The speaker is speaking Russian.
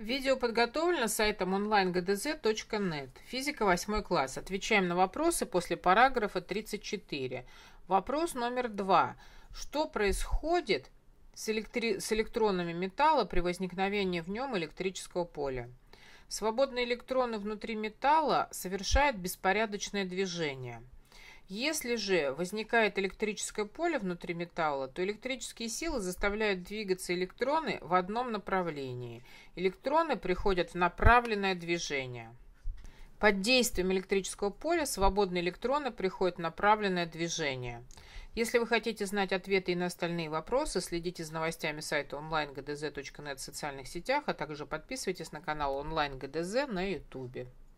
Видео подготовлено сайтом онлайн.гдз.нет. Физика 8 класс. Отвечаем на вопросы после параграфа 34. Вопрос номер два. Что происходит с, электри... с электронами металла при возникновении в нем электрического поля? Свободные электроны внутри металла совершают беспорядочное движение – если же возникает электрическое поле внутри металла, то электрические силы заставляют двигаться электроны в одном направлении. Электроны приходят в направленное движение. Под действием электрического поля свободные электроны приходят в направленное движение. Если вы хотите знать ответы и на остальные вопросы, следите за новостями сайта онлайн.гдз.нет в социальных сетях, а также подписывайтесь на канал онлайн.гдз на YouTube.